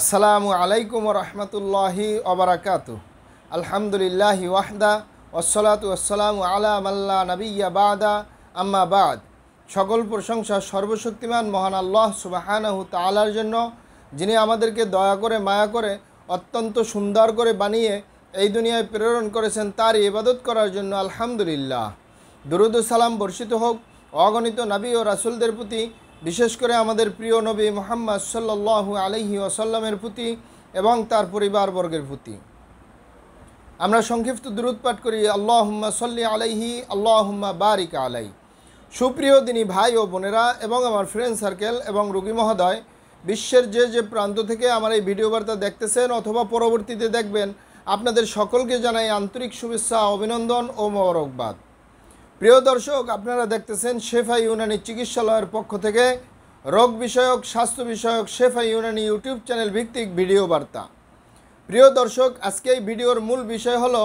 আসসালামু আলাইকুম রহমতুল্লাহি ওবরাকাত আলহামদুলিল্লাহি ওয়াহদা ওসলাত ওসালাম আলা মাল্লা নবিয়া বাদা আম্মা বাদ সকল প্রশংসা সর্বশক্তিমান মহান আল্লাহ সুবাহানাহু তালার জন্য যিনি আমাদেরকে দয়া করে মায়া করে অত্যন্ত সুন্দর করে বানিয়ে এই দুনিয়ায় প্রেরণ করেছেন তার ইবাদত করার জন্য আলহামদুলিল্লাহ দুরুদ সালাম বর্ষিত হোক অগণিত নাবি ও রাসুলদের প্রতি বিশেষ করে আমাদের প্রিয় নবী মোহাম্মদ সাল্লু আলহি আসাল্লামের প্রতি এবং তার পরিবারবর্গের প্রতি আমরা সংক্ষিপ্ত দূরত পাঠ করি আল্লাহম্মা সল্লি আলাইহি আল্লাহম্মা বারিক আলাই সুপ্রিয় দিনী ভাই ও বোনেরা এবং আমার ফ্রেন্ড সার্কেল এবং রুগী মহোদয় বিশ্বের যে যে প্রান্ত থেকে আমার এই ভিডিও বার্তা দেখতেছেন অথবা পরবর্তীতে দেখবেন আপনাদের সকলকে জানাই আন্তরিক শুভেচ্ছা অভিনন্দন ও মরকবাদ প্রিয় দর্শক আপনারা দেখতেছেন শেফা ইউনানি চিকিৎসালয়ের পক্ষ থেকে রোগ বিষয়ক স্বাস্থ্য বিষয়ক শেফা ইউনানি ইউটিউব চ্যানেল ভিত্তিক ভিডিও বার্তা প্রিয় দর্শক আজকে এই ভিডিওর মূল বিষয় হলো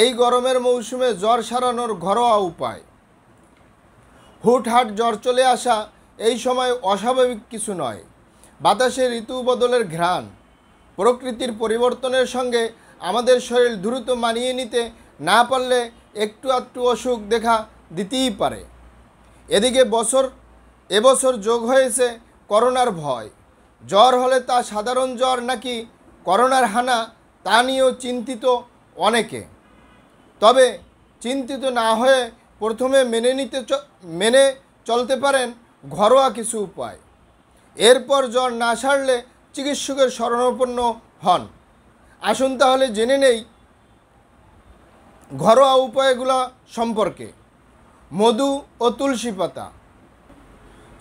এই গরমের মৌসুমে জ্বর সারানোর ঘরোয়া উপায় হুটহাট জ্বর চলে আসা এই সময় অস্বাভাবিক কিছু নয় বাতাসে ঋতু বদলের ঘ্রাণ প্রকৃতির পরিবর্তনের সঙ্গে আমাদের শরীর দ্রুত মানিয়ে নিতে না পারলে একটু আধটু অসুখ দেখা দিতেই পারে এদিকে বছর এবছর যোগ হয়েছে করোনার ভয় জ্বর হলে তা সাধারণ জ্বর নাকি করোনার হানা তা নিয়েও চিন্তিত অনেকে তবে চিন্তিত না হয়ে প্রথমে মেনে নিতে মেনে চলতে পারেন ঘরোয়া কিছু উপায় এরপর জ্বর না সারলে চিকিৎসকের শরণাপন্ন হন আসুন তাহলে জেনে নেই ঘরোয়া উপায়গুলো সম্পর্কে মধু ও তুলসী পাতা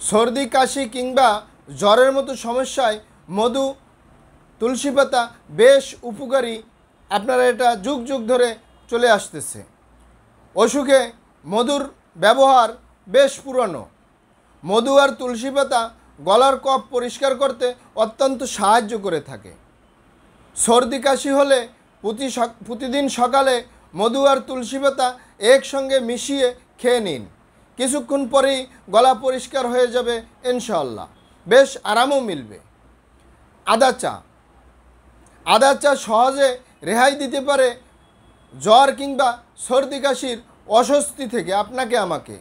সর্দি কাশি কিংবা জ্বরের মতো সমস্যায় মধু তুলসী পাতা বেশ উপকারী আপনারা এটা যুগ যুগ ধরে চলে আসতেছে অসুখে মধুর ব্যবহার বেশ পুরনো মধু আর তুলসী পাতা গলার কফ পরিষ্কার করতে অত্যন্ত সাহায্য করে থাকে সর্দি কাশি হলে প্রতি প্রতিদিন সকালে মধু আর তুলসী পাতা একসঙ্গে মিশিয়ে খেয়ে নিন কিছুক্ষণ পরেই গলা পরিষ্কার হয়ে যাবে ইনশাল্লাহ বেশ আরামও মিলবে আদা চা আদা চা সহজে রেহাই দিতে পারে জ্বর কিংবা সর্দি কাশির অস্বস্তি থেকে আপনাকে আমাকে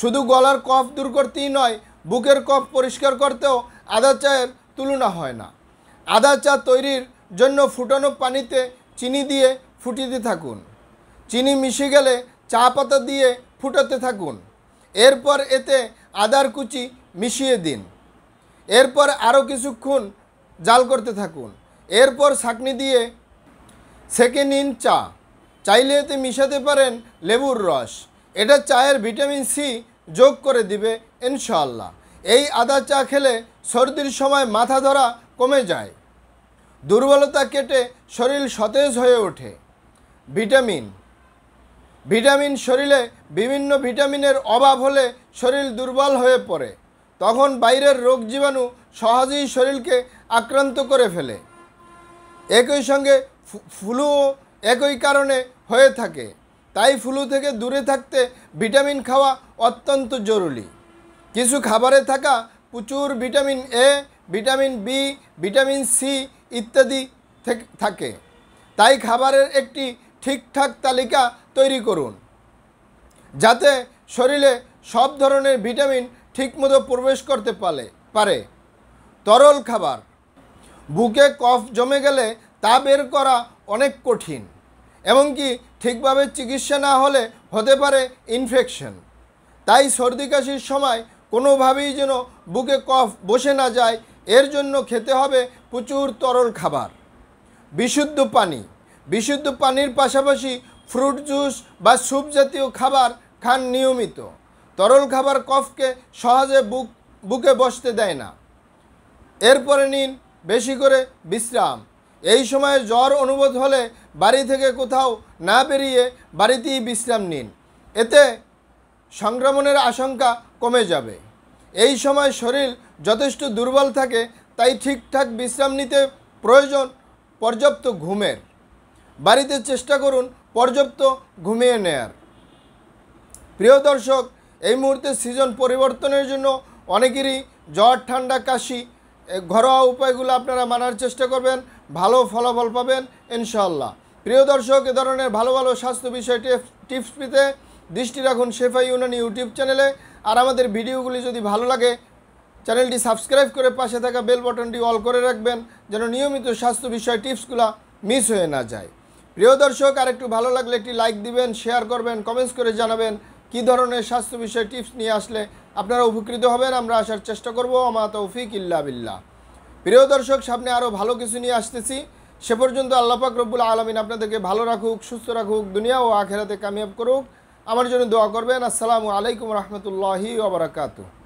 শুধু গলার কফ দূর করতেই নয় বুকের কফ পরিষ্কার করতেও আদা চায়ের তুলনা হয় না আদা চা তৈরির জন্য ফুটানো পানিতে চিনি দিয়ে ফুটিতে থাকুন চিনি মিশে গেলে চা পাতা দিয়ে ফুটাতে থাকুন এরপর এতে আদার কুচি মিশিয়ে দিন এরপর আরও কিছুক্ষণ জাল করতে থাকুন এরপর ছাঁকনি দিয়ে সেঁকে নিন চা চাইলে এতে মিশাতে পারেন লেবুর রস এটা চায়ের ভিটামিন সি যোগ করে দিবে ইনশাল্লাহ এই আদা চা খেলে সর্দির সময় মাথা ধরা কমে যায় দুর্বলতা কেটে শরীর সতেজ হয়ে ওঠে ভিটামিন ভিটামিন শরীরে বিভিন্ন ভিটামিনের অভাব হলে শরীর দুর্বল হয়ে পড়ে তখন বাইরের রোগ জীবাণু সহজেই শরীরকে আক্রান্ত করে ফেলে একই সঙ্গে ফ্লুও একই কারণে হয়ে থাকে তাই ফ্লু থেকে দূরে থাকতে ভিটামিন খাওয়া অত্যন্ত জরুরি কিছু খাবারে থাকা প্রচুর vitamin A vitamin B vitamin C ইত্যাদি থাকে তাই খাবারের একটি ঠিকঠাক তালিকা তৈরি করুন যাতে শরীরে সব ধরনের ভিটামিন ঠিকমতো প্রবেশ করতে পারে পারে তরল খাবার বুকে কফ জমে গেলে তা বের করা অনেক কঠিন এমনকি ঠিকভাবে চিকিৎসা না হলে হতে পারে ইনফেকশন তাই সর্দি কাশির সময় কোনোভাবেই যেন বুকে কফ বসে না যায় এর জন্য খেতে হবে প্রচুর তরল খাবার বিশুদ্ধ পানি বিশুদ্ধ পানির পাশাপাশি ফ্রুট জুস বা স্যুপ জাতীয় খাবার খান নিয়মিত তরল খাবার কফকে সহজে বুক বুকে বসতে দেয় না এরপরে নিন বেশি করে বিশ্রাম এই সময়ে জ্বর অনুবোধ হলে বাড়ি থেকে কোথাও না বেরিয়ে বাড়িতেই বিশ্রাম নিন এতে সংক্রমণের আশঙ্কা কমে যাবে এই সময় শরীর যথেষ্ট দুর্বল থাকে তাই ঠিকঠাক বিশ্রাম নিতে প্রয়োজন পর্যাপ্ত ঘুমের বাড়িতে চেষ্টা করুন পর্যাপ্ত ঘুমিয়ে নেয়ার প্রিয় দর্শক এই মুহূর্তে সিজন পরিবর্তনের জন্য অনেকেরই জ্বর ঠান্ডা কাশি ঘরোয়া উপায়গুলো আপনারা মানার চেষ্টা করবেন ভালো ফলাফল পাবেন ইনশাল্লাহ প্রিয় দর্শক এ ধরনের ভালো ভালো স্বাস্থ্য বিষয় টিপস পেতে দৃষ্টি রাখুন শেফাই ইউনানি ইউটিউব চ্যানেলে আর আমাদের ভিডিওগুলি যদি ভালো লাগে চ্যানেলটি সাবস্ক্রাইব করে পাশে থাকা বেল বটনটি অল করে রাখবেন যেন নিয়মিত স্বাস্থ্য বিষয় টিপসগুলো মিস হয়ে না যায় প্রিয় দর্শক আর একটু ভালো লাগলে একটি লাইক দিবেন শেয়ার করবেন কমেন্টস করে জানাবেন কি ধরনের স্বাস্থ্য বিষয়ে টিপস নিয়ে আসলে আপনারা উপকৃত হবেন আমরা আসার চেষ্টা করব আমা তৌফিক ইল্লা বিল্লাহ প্রিয় দর্শক সামনে আরও ভালো কিছু নিয়ে আসতেছি সে পর্যন্ত আল্লাপাক রব্বুল আলমিন আপনাদেরকে ভালো রাখুক সুস্থ রাখুক দুনিয়া ও আখেরাতে কামিয়াব করুক আমার জন্য দোয়া করবেন আসসালামু আলাইকুম রহমতুল্লাহি ওবরাকাতু